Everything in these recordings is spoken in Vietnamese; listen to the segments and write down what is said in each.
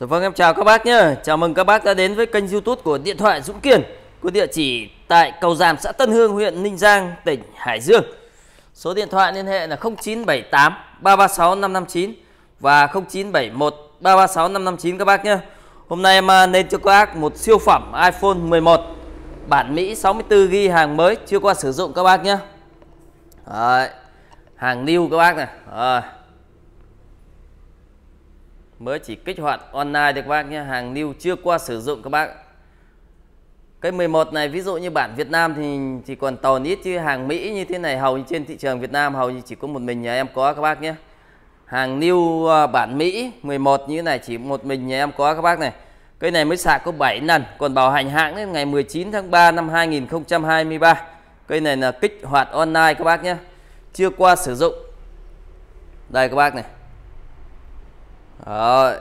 Dạ vâng em chào các bác nhé Chào mừng các bác đã đến với kênh youtube của Điện thoại Dũng Kiên Có địa chỉ tại cầu Giàm xã Tân Hương huyện Ninh Giang tỉnh Hải Dương Số điện thoại liên hệ là 0978 336 559 và 0971 336 559 các bác nhé Hôm nay em lên à, cho các bác một siêu phẩm iPhone 11 Bản Mỹ 64GB hàng mới chưa qua sử dụng các bác nhé Đấy, Hàng new các bác này Đấy mới chỉ kích hoạt online được các bác nhé hàng new chưa qua sử dụng các bác cái 11 này ví dụ như bản Việt Nam thì thì còn tồn ít chứ hàng Mỹ như thế này hầu như trên thị trường Việt Nam hầu như chỉ có một mình nhà em có các bác nhé hàng new ờ, bản Mỹ 11 như thế này chỉ một mình nhà em có các bác này cái này mới sạc có 7 lần còn bảo hành hãng đến ngày 19 tháng 3 năm 2023 cây này là kích hoạt online các bác nhé chưa qua sử dụng đây các bác này rồi.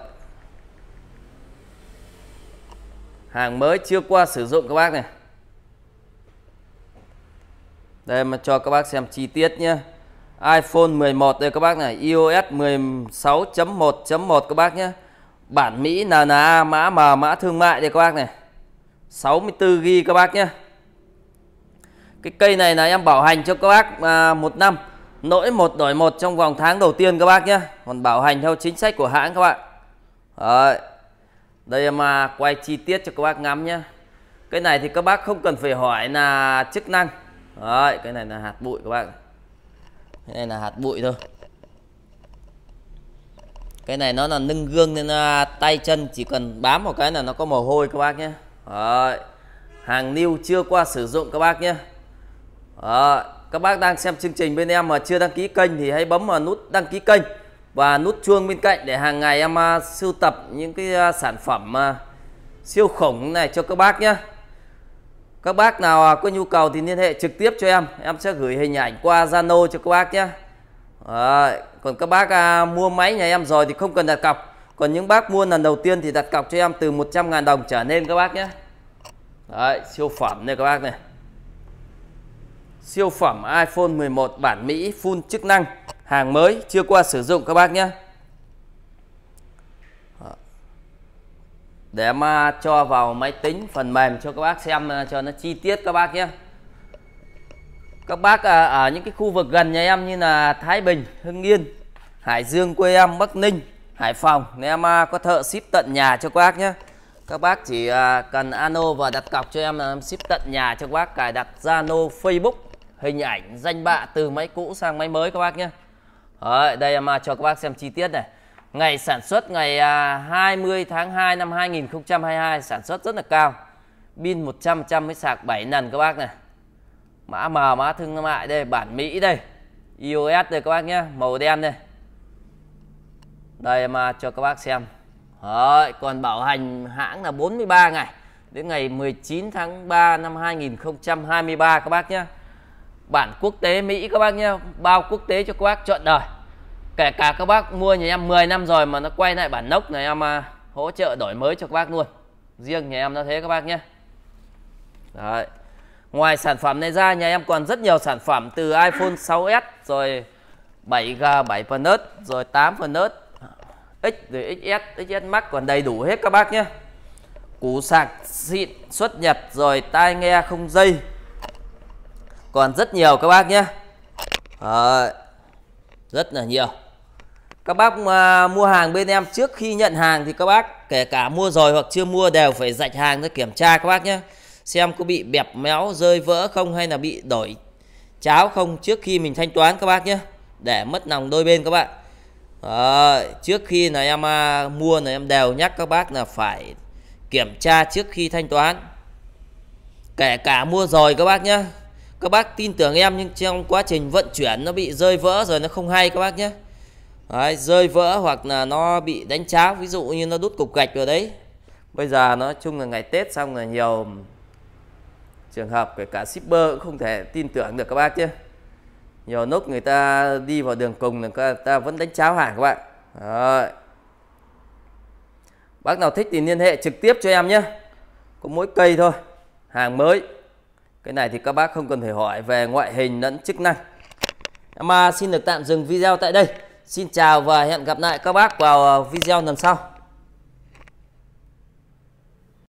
Hàng mới chưa qua sử dụng các bác này. Đây mà cho các bác xem chi tiết nhé. iPhone 11 đây các bác này, iOS 16.1.1 các bác nhé. Bản Mỹ NNA mã mà mã thương mại đây các bác này. 64 GB các bác nhé. Cái cây này là em bảo hành cho các bác à, một năm nỗi một đổi một trong vòng tháng đầu tiên các bác nhé còn bảo hành theo chính sách của hãng các bạn Đấy. đây mà quay chi tiết cho các bác ngắm nhé cái này thì các bác không cần phải hỏi là chức năng Đấy, cái này là hạt bụi các bạn. cái này là hạt bụi thôi cái này nó là nâng gương nên à, tay chân chỉ cần bám một cái là nó có mồ hôi các bác nhé Đấy. hàng new chưa qua sử dụng các bác nhé Đấy các bác đang xem chương trình bên em mà chưa đăng ký kênh thì hãy bấm vào nút đăng ký kênh và nút chuông bên cạnh để hàng ngày em à, sưu tập những cái à, sản phẩm à, siêu khủng này cho các bác nhé các bác nào có nhu cầu thì liên hệ trực tiếp cho em em sẽ gửi hình ảnh qua Zalo cho các bác nhé à, còn các bác à, mua máy nhà em rồi thì không cần đặt cọc còn những bác mua lần đầu tiên thì đặt cọc cho em từ 100.000 đồng trở lên các bác nhé Đấy, siêu phẩm này các bác này siêu phẩm iPhone 11 bản Mỹ full chức năng hàng mới chưa qua sử dụng các bác nhé để mà cho vào máy tính phần mềm cho các bác xem à, cho nó chi tiết các bác nhé các bác à, ở những cái khu vực gần nhà em như là Thái Bình Hưng Yên Hải Dương quê em Bắc Ninh Hải Phòng nên em à, có thợ ship tận nhà cho các bác nhé các bác chỉ cần ano và đặt cọc cho em ship tận nhà cho các bác cài đặt Zalo Facebook hình ảnh danh bạ từ máy cũ sang máy mới các bác nhé Đấy, đây mà cho các bác xem chi tiết này ngày sản xuất ngày 20 à, tháng 2 năm 2022 sản xuất rất là cao pin 100% mới sạc 7 lần các bác này mã mờ mã thương mại đây bản Mỹ đây iOS đây các bác nhé màu đen đây đây mà cho các bác xem Đấy, còn bảo hành hãng là 43 ngày đến ngày 19 tháng 3 năm 2023 các bác nhé bản quốc tế Mỹ các bác nhé bao quốc tế cho các bác chọn đời kể cả các bác mua nhà em 10 năm rồi mà nó quay lại bản nốc này em à, hỗ trợ đổi mới cho các bác luôn riêng nhà em nó thế các bác nhé Đấy. ngoài sản phẩm này ra nhà em còn rất nhiều sản phẩm từ iPhone 6s rồi 7G 7 Plus rồi 8 Plus X rồi XS XS Max còn đầy đủ hết các bác nhé củ sạc xịn xuất nhật rồi tai nghe không dây còn rất nhiều các bác nhé Đấy, rất là nhiều các bác mà mua hàng bên em trước khi nhận hàng thì các bác kể cả mua rồi hoặc chưa mua đều phải rạch hàng ra kiểm tra các bác nhé xem có bị bẹp méo rơi vỡ không hay là bị đổi cháo không trước khi mình thanh toán các bác nhé để mất lòng đôi bên các bạn à, trước khi là em à, mua là em đều nhắc các bác là phải kiểm tra trước khi thanh toán kể cả mua rồi các bác nhé các bác tin tưởng em nhưng trong quá trình vận chuyển nó bị rơi vỡ rồi nó không hay các bác nhé đấy, rơi vỡ hoặc là nó bị đánh cháo ví dụ như nó đút cục gạch vào đấy bây giờ nói chung là ngày Tết xong là nhiều trường hợp kể cả shipper cũng không thể tin tưởng được các bác chứ nhiều lúc người ta đi vào đường cùng là người ta vẫn đánh cháo hàng các bạn Đấy. bác nào thích thì liên hệ trực tiếp cho em nhé có mỗi cây thôi hàng mới cái này thì các bác không cần phải hỏi về ngoại hình lẫn chức năng mà xin được tạm dừng video tại đây xin chào và hẹn gặp lại các bác vào à, video lần sau